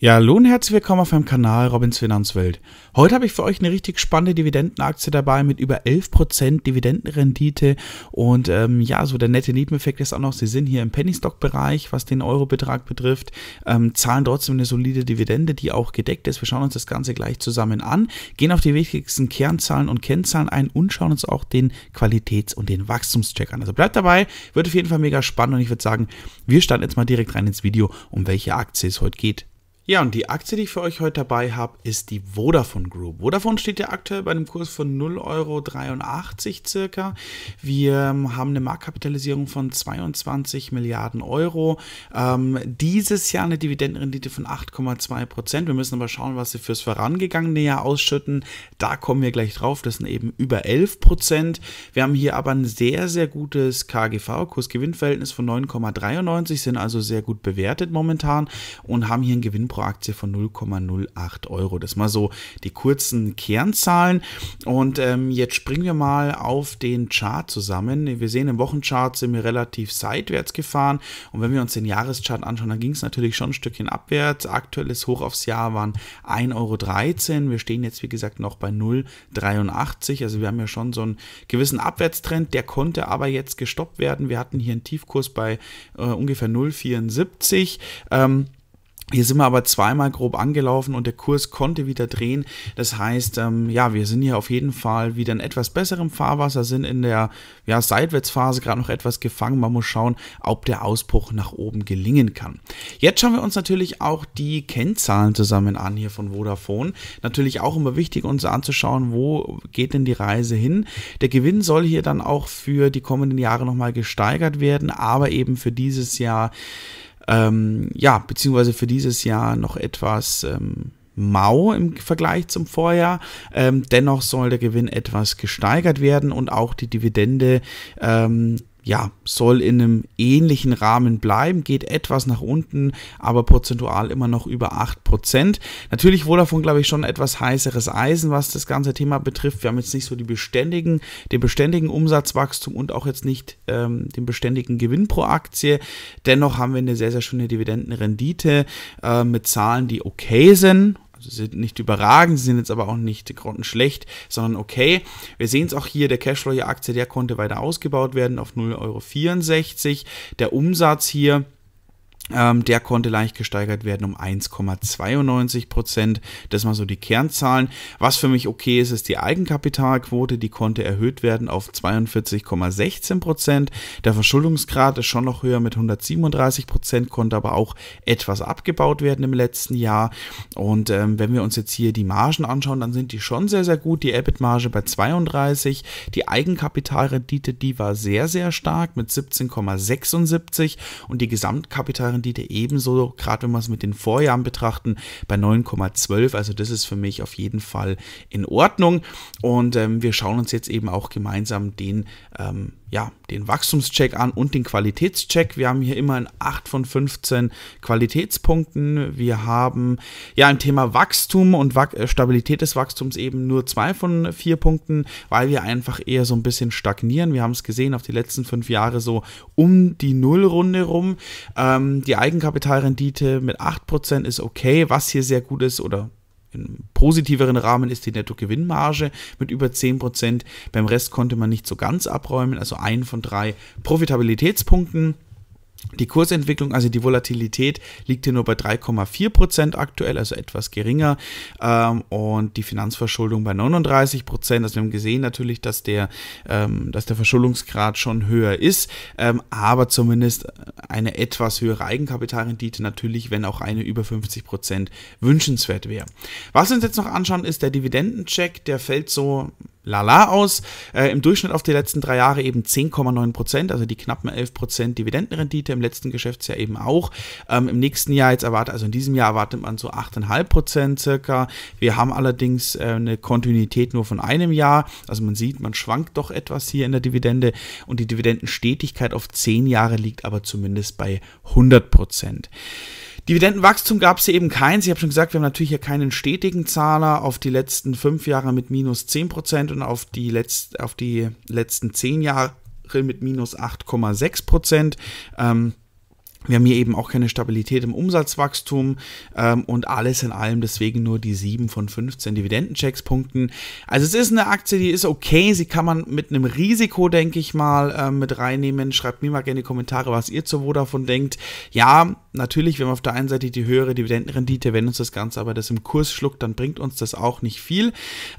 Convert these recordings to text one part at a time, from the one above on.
Ja, hallo und herzlich willkommen auf meinem Kanal Robins Finanzwelt. Heute habe ich für euch eine richtig spannende Dividendenaktie dabei mit über 11% Dividendenrendite und ähm, ja, so der nette Nebeneffekt ist auch noch, sie sind hier im pennystock bereich was den Eurobetrag betrifft, ähm, zahlen trotzdem eine solide Dividende, die auch gedeckt ist. Wir schauen uns das Ganze gleich zusammen an, gehen auf die wichtigsten Kernzahlen und Kennzahlen ein und schauen uns auch den Qualitäts- und den Wachstumscheck an. Also bleibt dabei, wird auf jeden Fall mega spannend und ich würde sagen, wir starten jetzt mal direkt rein ins Video, um welche Aktie es heute geht. Ja, und die Aktie, die ich für euch heute dabei habe, ist die Vodafone Group. Vodafone steht ja aktuell bei einem Kurs von 0,83 Euro circa. Wir ähm, haben eine Marktkapitalisierung von 22 Milliarden Euro. Ähm, dieses Jahr eine Dividendenrendite von 8,2 Prozent. Wir müssen aber schauen, was sie fürs vorangegangene Jahr ausschütten. Da kommen wir gleich drauf. Das sind eben über 11 Prozent. Wir haben hier aber ein sehr, sehr gutes KGV, Kursgewinnverhältnis von 9,93, sind also sehr gut bewertet momentan und haben hier einen Gewinnprozent Euro-Aktie von 0,08 Euro. Das mal so die kurzen Kernzahlen. Und ähm, jetzt springen wir mal auf den Chart zusammen. Wir sehen, im Wochenchart sind wir relativ seitwärts gefahren. Und wenn wir uns den Jahreschart anschauen, dann ging es natürlich schon ein Stückchen abwärts. Aktuelles Hoch aufs Jahr waren 1,13 Euro. Wir stehen jetzt, wie gesagt, noch bei 0,83. Also wir haben ja schon so einen gewissen Abwärtstrend. Der konnte aber jetzt gestoppt werden. Wir hatten hier einen Tiefkurs bei äh, ungefähr 0,74. Ähm, hier sind wir aber zweimal grob angelaufen und der Kurs konnte wieder drehen. Das heißt, ähm, ja, wir sind hier auf jeden Fall wieder in etwas besserem Fahrwasser, sind in der ja, Seitwärtsphase gerade noch etwas gefangen. Man muss schauen, ob der Ausbruch nach oben gelingen kann. Jetzt schauen wir uns natürlich auch die Kennzahlen zusammen an hier von Vodafone. Natürlich auch immer wichtig, uns anzuschauen, wo geht denn die Reise hin. Der Gewinn soll hier dann auch für die kommenden Jahre nochmal gesteigert werden, aber eben für dieses Jahr ähm, ja, beziehungsweise für dieses Jahr noch etwas ähm, mau im Vergleich zum Vorjahr. Ähm, dennoch soll der Gewinn etwas gesteigert werden und auch die Dividende ähm, ja, soll in einem ähnlichen Rahmen bleiben, geht etwas nach unten, aber prozentual immer noch über 8%. Natürlich wohl davon, glaube ich, schon etwas heißeres Eisen, was das ganze Thema betrifft. Wir haben jetzt nicht so die beständigen, den beständigen Umsatzwachstum und auch jetzt nicht ähm, den beständigen Gewinn pro Aktie. Dennoch haben wir eine sehr, sehr schöne Dividendenrendite äh, mit Zahlen, die okay sind sind nicht überragend, sind jetzt aber auch nicht grottenschlecht, sondern okay. Wir sehen es auch hier, der Cashflow-Aktie, der konnte weiter ausgebaut werden auf 0,64 Euro. Der Umsatz hier ähm, der konnte leicht gesteigert werden um 1,92 Prozent. Das waren so die Kernzahlen. Was für mich okay ist, ist die Eigenkapitalquote. Die konnte erhöht werden auf 42,16 Prozent. Der Verschuldungsgrad ist schon noch höher mit 137 Prozent, konnte aber auch etwas abgebaut werden im letzten Jahr. Und ähm, wenn wir uns jetzt hier die Margen anschauen, dann sind die schon sehr, sehr gut. Die EBIT-Marge bei 32. Die Eigenkapitalrendite, die war sehr, sehr stark mit 17,76 und die Gesamtkapitalrendite Rendite ebenso, gerade wenn wir es mit den Vorjahren betrachten, bei 9,12. Also das ist für mich auf jeden Fall in Ordnung. Und ähm, wir schauen uns jetzt eben auch gemeinsam den ähm, ja, den Wachstumscheck an und den Qualitätscheck. Wir haben hier immerhin 8 von 15 Qualitätspunkten. Wir haben ja im Thema Wachstum und Wach äh, Stabilität des Wachstums eben nur 2 von 4 Punkten, weil wir einfach eher so ein bisschen stagnieren. Wir haben es gesehen auf die letzten 5 Jahre so um die Nullrunde rum. Ähm, die Eigenkapitalrendite mit 8% ist okay, was hier sehr gut ist oder im positiveren Rahmen ist die Nettogewinnmarge mit über 10%. Beim Rest konnte man nicht so ganz abräumen, also ein von drei Profitabilitätspunkten. Die Kursentwicklung, also die Volatilität, liegt hier nur bei 3,4 Prozent aktuell, also etwas geringer. Ähm, und die Finanzverschuldung bei 39 Prozent. Also wir haben gesehen natürlich, dass der, ähm, dass der Verschuldungsgrad schon höher ist, ähm, aber zumindest eine etwas höhere Eigenkapitalrendite natürlich, wenn auch eine über 50 Prozent wünschenswert wäre. Was wir uns jetzt noch anschauen, ist der Dividendencheck. Der fällt so lala aus. Äh, Im Durchschnitt auf die letzten drei Jahre eben 10,9 Prozent, also die knappen 11 Prozent Dividendenrendite, im letzten Geschäftsjahr eben auch. Ähm, Im nächsten Jahr jetzt erwartet, also in diesem Jahr erwartet man so 8,5 Prozent circa. Wir haben allerdings äh, eine Kontinuität nur von einem Jahr. Also man sieht, man schwankt doch etwas hier in der Dividende und die Dividendenstetigkeit auf 10 Jahre liegt aber zumindest bei 100 Prozent. Dividendenwachstum gab es eben keins. Ich habe schon gesagt, wir haben natürlich hier keinen stetigen Zahler auf die letzten fünf Jahre mit minus 10% und auf die, letzt, auf die letzten zehn Jahre mit minus 8,6%. Ähm, wir haben hier eben auch keine Stabilität im Umsatzwachstum ähm, und alles in allem deswegen nur die 7 von 15 Dividendenchecks punkten. Also es ist eine Aktie, die ist okay, sie kann man mit einem Risiko, denke ich mal, äh, mit reinnehmen. Schreibt mir mal gerne in die Kommentare, was ihr zu Vodafone denkt. Ja, natürlich, wir haben auf der einen Seite die höhere Dividendenrendite, wenn uns das Ganze aber das im Kurs schluckt, dann bringt uns das auch nicht viel.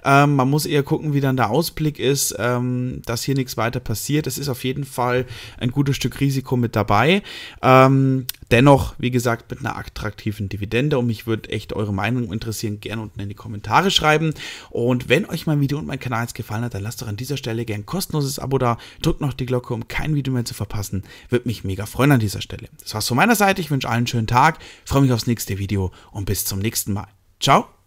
Ähm, man muss eher gucken, wie dann der Ausblick ist, ähm, dass hier nichts weiter passiert. Es ist auf jeden Fall ein gutes Stück Risiko mit dabei. Ähm, ähm, dennoch, wie gesagt, mit einer attraktiven Dividende. Und mich würde echt eure Meinung interessieren. Gerne unten in die Kommentare schreiben. Und wenn euch mein Video und mein Kanal jetzt gefallen hat, dann lasst doch an dieser Stelle gerne ein kostenloses Abo da. Drückt noch die Glocke, um kein Video mehr zu verpassen. Würde mich mega freuen an dieser Stelle. Das war's von meiner Seite. Ich wünsche allen einen schönen Tag. Freue mich aufs nächste Video und bis zum nächsten Mal. Ciao.